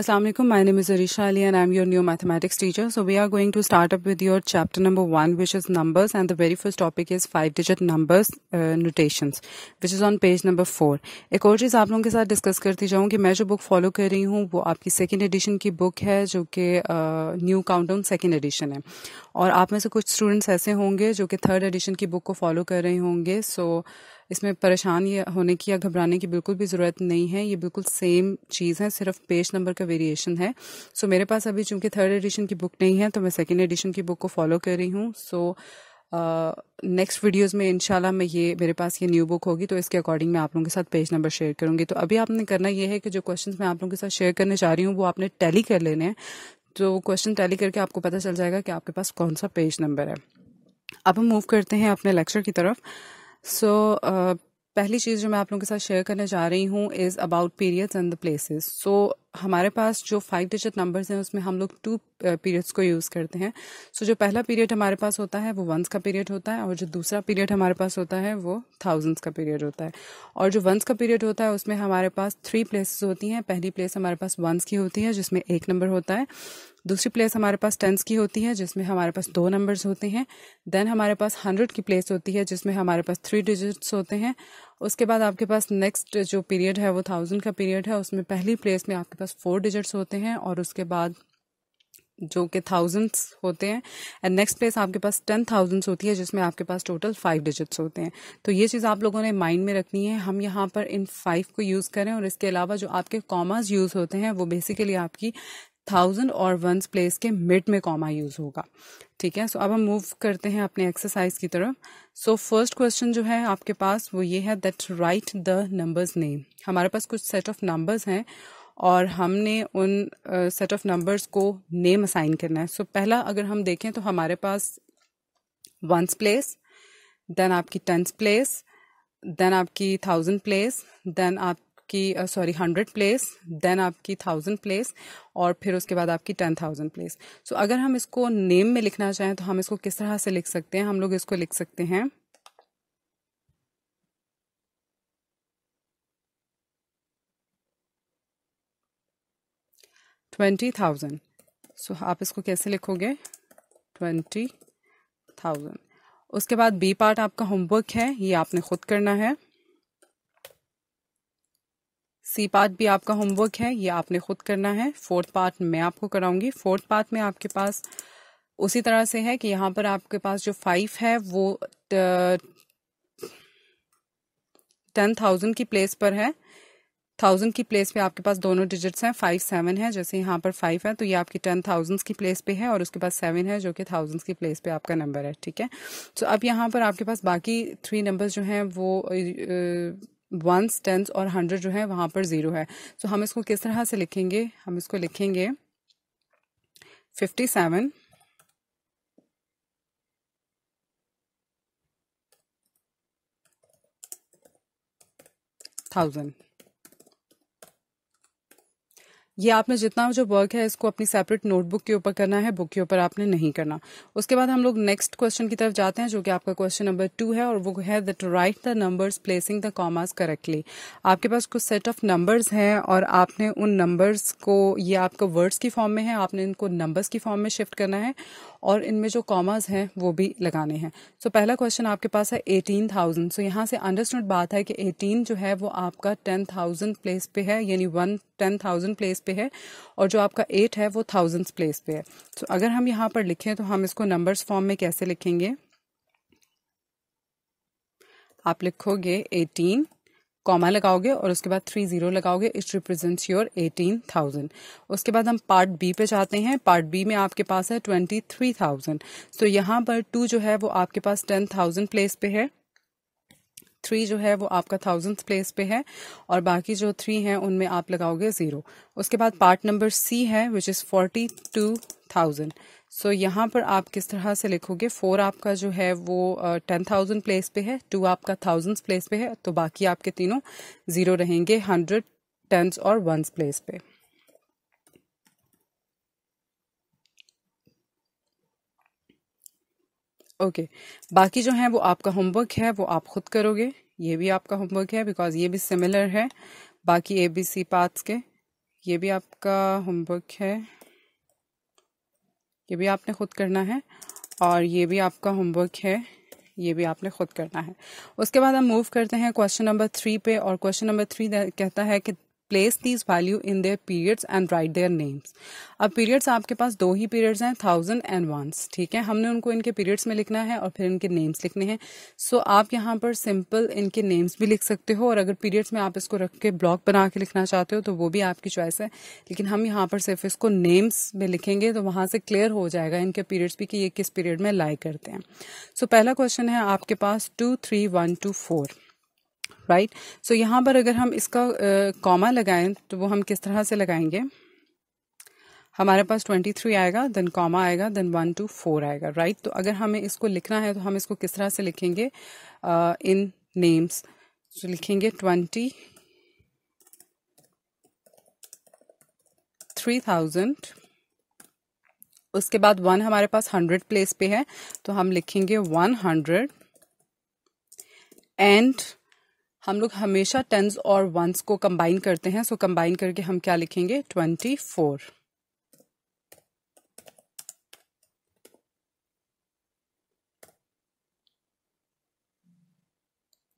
Assalamu alaikum. My name is Arisha Ali and I'm your new mathematics teacher. So we are going to start up with your chapter number one, which is numbers. And the very first topic is five digit numbers uh, notations, which is on page number four. एक और चीज़ आप लोगों के साथ discuss करती जाऊँ कि मैं जो बुक फॉलो कर रही हूँ वो आपकी सेकेंड एडिशन की बुक है जो कि new countdown second edition है और आप में से कुछ स्टूडेंट्स ऐसे होंगे जो कि थर्ड एडिशन की बुक को फॉलो कर रहे होंगे सो so, इसमें परेशान होने की या घबराने की बिल्कुल भी ज़रूरत नहीं है ये बिल्कुल सेम चीज़ है सिर्फ पेज नंबर का वेरिएशन है सो so, मेरे पास अभी चूँकि थर्ड एडिशन की बुक नहीं है तो मैं सेकेंड एडिशन की बुक को फॉलो कर रही हूँ सो नेक्स्ट uh, वीडियोस में इंशाल्लाह मैं ये मेरे पास ये न्यू बुक होगी तो इसके अकॉर्डिंग मैं आप लोगों के साथ पेज नंबर शेयर करूंगी तो अभी आपने करना ये है कि जो क्वेश्चंस मैं आप लोगों के साथ शेयर करने चाह रही हूँ वो आपने टैली कर लेने हैं तो क्वेश्चन टैली करके आपको पता चल जाएगा कि आपके पास कौन सा पेज नंबर है अब हम मूव करते हैं अपने लेक्चर की तरफ सो so, uh, पहली चीज़ जो मैं आप लोगों के साथ शेयर करने जा रही हूँ is about periods and the places so हमारे पास जो फाइव डिजिट नंबर्स हैं उसमें हम लोग टू पीरियड्स को यूज़ करते हैं सो so, जो पहला पीरियड हमारे पास होता है वो वंस का पीरियड होता है और जो दूसरा पीरियड हमारे पास होता है वो थाउजेंड्स का पीरियड होता है और जो वंस का पीरियड होता है उसमें हमारे पास थ्री प्लेसेस होती हैं पहली प्लेस हमारे पास वंस की होती है जिसमें एक नंबर होता है दूसरी प्लेस हमारे पास टेंस की होती है जिसमें हमारे पास दो नंबर्स होते हैं देन हमारे पास हंड्रेड की प्लेस होती है जिसमें हमारे पास थ्री डिजिट्स होते हैं उसके बाद आपके पास नेक्स्ट जो पीरियड है वो थाउजेंड का पीरियड है उसमें पहली प्लेस में आपके पास फोर डिजिट्स होते हैं और उसके बाद जो कि थाउजेंड्स होते हैं एंड नेक्स्ट प्लेस आपके पास टेन थाउजेंड्स होती है जिसमें आपके पास टोटल फाइव डिजिट्स होते हैं तो ये चीज़ आप लोगों ने माइंड में रखनी है हम यहाँ पर इन फाइव को यूज़ करें और इसके अलावा जो आपके कॉमर्स यूज़ होते हैं वो बेसिकली आपकी थाउजेंड और वंस प्लेस के मिड में कॉमा यूज होगा ठीक है सो अब हम मूव करते हैं अपने एक्सरसाइज की तरफ सो फर्स्ट क्वेश्चन जो है आपके पास वो ये है that write the numbers name हमारे पास कुछ सेट ऑफ नंबर्स हैं और हमने उन सेट ऑफ नंबर्स को नेम असाइन करना है सो so, पहला अगर हम देखें तो हमारे पास वंस प्लेस देन आपकी टेंथ प्लेस देन आपकी थाउजेंड प्लेस देन आप आपकी सॉरी हंड्रेड प्लेस देन आपकी थाउजेंड प्लेस और फिर उसके बाद आपकी टेन थाउजेंड प्लेस सो अगर हम इसको नेम में लिखना चाहें तो हम इसको किस तरह से लिख सकते हैं हम लोग इसको लिख सकते हैं ट्वेंटी थाउजेंड सो आप इसको कैसे लिखोगे ट्वेंटी थाउजेंड उसके बाद बी पार्ट आपका होमवर्क है ये आपने खुद करना है सी पार्ट भी आपका होमवर्क है ये आपने खुद करना है फोर्थ पार्ट मैं आपको कराऊंगी फोर्थ पार्ट में आपके पास उसी तरह से है कि यहाँ पर आपके पास जो फाइव है वो टेन थाउजेंड की प्लेस पर है थाउजेंड की प्लेस पे आपके पास दोनों डिजिट्स हैं फाइव सेवन है जैसे यहाँ पर फाइव है तो ये आपकी टेन थाउजेंड्स की प्लेस पे है और उसके पास सेवन है जो कि थाउजेंड्स की प्लेस पे आपका नंबर है ठीक है तो अब यहाँ पर आपके पास बाकी थ्री नंबर्स जो हैं वो वंस टेंस और हंड्रेड जो है वहां पर ज़ीरो है सो so, हम इसको किस तरह से लिखेंगे हम इसको लिखेंगे फिफ्टी सेवन थाउजेंड ये आपने जितना जो वर्क है इसको अपनी सेपरेट नोटबुक के ऊपर करना है बुक के ऊपर आपने नहीं करना उसके बाद हम लोग नेक्स्ट क्वेश्चन की तरफ जाते हैं जो कि आपका क्वेश्चन नंबर टू है और वो है that write the numbers placing the commas correctly आपके पास कुछ सेट ऑफ नंबर्स हैं और आपने उन नंबर्स को ये आपका वर्ड्स की फॉर्म में है आपने इनको नंबर्स की फॉर्म में शिफ्ट करना है और इनमें जो कॉमास हैं वो भी लगाने हैं सो so, पहला क्वेश्चन आपके पास है एटीन थाउजेंड सो यहाँ से अंडरस्टूड बात है कि एटीन जो है वो आपका टेन थाउजेंड प्लेस पे है यानी वन टेन थाउजेंड प्लेस पे है और जो आपका एट है वो थाउजेंड्स प्लेस पे है तो so, अगर हम यहाँ पर लिखें तो हम इसको नंबर्स फॉर्म में कैसे लिखेंगे आप लिखोगे एटीन कॉमा लगाओगे और उसके बाद थ्री जीरो लगाओगे it represents your eighteen thousand उसके बाद हम पार्ट बी पे जाते हैं पार्ट बी में आपके पास है ट्वेंटी थ्री थाउजेंड सो यहाँ पर टू जो है वो आपके पास टेन थाउजेंड प्लेस पे है थ्री जो है वो आपका थाउजेंड प्लेस पे है और बाकी जो थ्री हैं उनमें आप लगाओगे ज़ीरो उसके बाद पार्ट नंबर सी है which is forty two thousand so यहाँ पर आप किस तरह से लिखोगे फोर आपका जो है वो टेन थाउजेंड प्लेस पे है टू आपका थाउजेंड प्लेस पे है तो बाकी आपके तीनों जीरो रहेंगे हंड्रेड टेंस और वंस प्लेस पे ओके बाकी जो है वो आपका होमवर्क है वो आप खुद करोगे ये भी आपका होमवर्क है बिकॉज ये भी सिमिलर है बाकी ए बी सी पार्ट्स के ये भी आपका होमवर्क है ये भी आपने खुद करना है और ये भी आपका होमवर्क है ये भी आपने खुद करना है उसके बाद हम मूव करते हैं क्वेश्चन नंबर थ्री पे और क्वेश्चन नंबर थ्री कहता है कि place these value in their periods and write their names अब पीरियड्स आपके पास दो ही पीरियड्स हैं थाउजेंड एंड वंस ठीक है हमने उनको इनके पीरियड्स में लिखना है और फिर इनके नेम्स लिखने हैं सो so, आप यहाँ पर सिंपल इनके नेम्स भी लिख सकते हो और अगर पीरियड्स में आप इसको रख के ब्लॉक बना के लिखना चाहते हो तो वो भी आपकी चॉइस है लेकिन हम यहाँ पर सिर्फ इसको नेम्स में लिखेंगे तो वहाँ से क्लियर हो जाएगा इनके पीरियड्स भी कि ये किस पीरियड में लाई करते हैं सो so, पहला क्वेश्चन है आपके पास two three one two four right right? So so, यहाँ पर अगर हम इसका कॉमा uh, लगाएं तो वो हम किस तरह से लगाएंगे हमारे पास ट्वेंटी थ्री आएगा देन कॉमा आएगा देन वन टू फोर आएगा राइट तो अगर हमें इसको लिखना है तो हम इसको किस तरह से लिखेंगे इन नेम्स so, लिखेंगे ट्वेंटी थ्री थाउजेंड उसके बाद वन हमारे पास हंड्रेड प्लेस पे है तो हम लिखेंगे वन हंड्रेड एंड हम लोग हमेशा टेंस और वंस को कंबाइन करते हैं सो कंबाइन करके हम क्या लिखेंगे ट्वेंटी फोर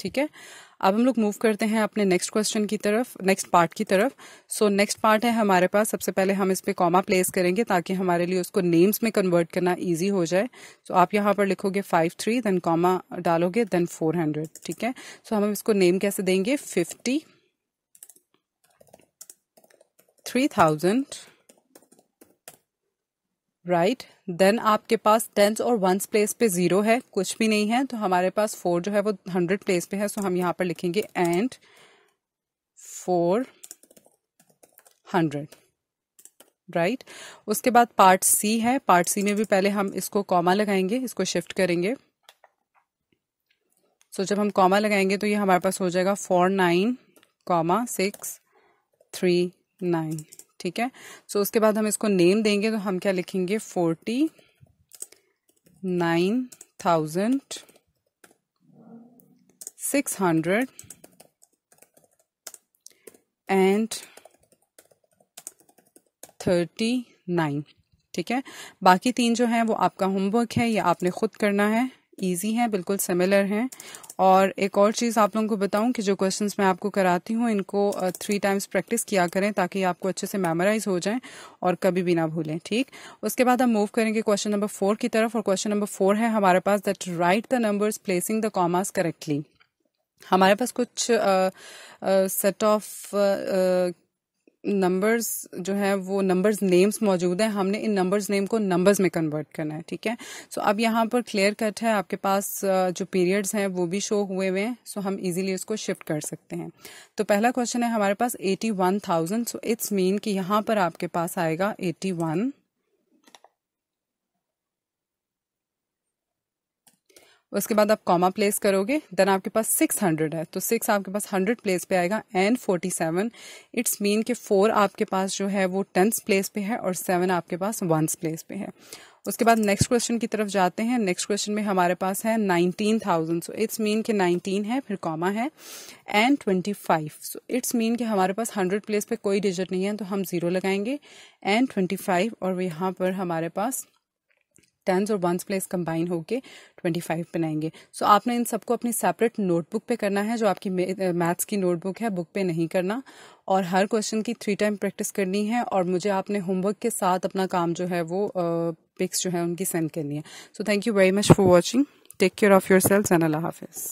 ठीक है अब हम लोग मूव करते हैं अपने नेक्स्ट क्वेश्चन की तरफ नेक्स्ट पार्ट की तरफ सो नेक्स्ट पार्ट है हमारे पास सबसे पहले हम इस पर कॉमा प्लेस करेंगे ताकि हमारे लिए उसको नेम्स में कन्वर्ट करना ईजी हो जाए सो so, आप यहाँ पर लिखोगे फाइव थ्री देन कॉमा डालोगे देन फोर हंड्रेड ठीक है सो so, हम इसको नेम कैसे देंगे fifty three thousand right right? Then आपके पास टेंस और वंस प्लेस पे जीरो है कुछ भी नहीं है तो हमारे पास फोर जो है वो हंड्रेड प्लेस पे है सो हम यहाँ पर लिखेंगे एंड फोर हंड्रेड राइट उसके बाद पार्ट सी है पार्ट सी में भी पहले हम इसको कॉमा लगाएंगे इसको शिफ्ट करेंगे सो so, जब हम कॉमा लगाएंगे तो ये हमारे पास हो जाएगा four nine comma six three nine ठीक है सो so, उसके बाद हम इसको नेम देंगे तो हम क्या लिखेंगे forty nine thousand six hundred and thirty nine ठीक है बाकी तीन जो है वो आपका होमवर्क है या आपने खुद करना है ईजी हैं बिल्कुल सिमिलर हैं और एक और चीज़ आप लोगों को बताऊं कि जो क्वेश्चंस मैं आपको कराती हूँ इनको थ्री टाइम्स प्रैक्टिस किया करें ताकि आपको अच्छे से मेमोराइज हो जाएं और कभी भी ना भूलें ठीक उसके बाद हम मूव करेंगे क्वेश्चन नंबर फोर की तरफ और क्वेश्चन नंबर फोर है हमारे पास that write the numbers placing the commas correctly हमारे पास कुछ सेट ऑफ नंबर्स जो है वो नंबर्स नेम्स मौजूद हैं हमने इन नंबर्स नेम को नंबर्स में कन्वर्ट करना है ठीक है सो अब यहाँ पर क्लियर कट है आपके पास जो पीरियड्स हैं वो भी शो हुए हुए हैं सो हम इजीली उसको शिफ्ट कर सकते हैं तो पहला क्वेश्चन है हमारे पास eighty one thousand so it's mean कि यहाँ पर आपके पास आएगा एटी वन उसके बाद आप कॉमा प्लेस करोगे देन आपके पास सिक्स हंड्रेड है तो सिक्स आपके पास हंड्रेड प्लेस पे आएगा and forty seven it's mean के फोर आपके पास जो है वो टेंथ प्लेस पे है और सेवन आपके पास वंस प्लेस पे है उसके बाद नेक्स्ट क्वेश्चन की तरफ जाते हैं नेक्स्ट क्वेश्चन में हमारे पास है nineteen thousand so it's mean के नाइनटीन है फिर कॉमा है and twenty five so it's mean के हमारे पास हंड्रेड प्लेस पे कोई डिजिट नहीं है तो हम जीरो लगाएंगे एंड ट्वेंटी फाइव और यहाँ पर हमारे पास टेंस और वंस प्लेस कंबाइन होके 25 बनाएंगे सो so, आपने इन सबको अपनी सेपरेट नोटबुक पे करना है जो आपकी मैथ्स की नोटबुक है बुक पे नहीं करना और हर क्वेश्चन की थ्री टाइम प्रैक्टिस करनी है और मुझे आपने होमवर्क के साथ अपना काम जो है वो पिक्स uh, जो है उनकी सेंड करनी है so thank you very much for watching take care of your selves and अल्लाह हाफिज़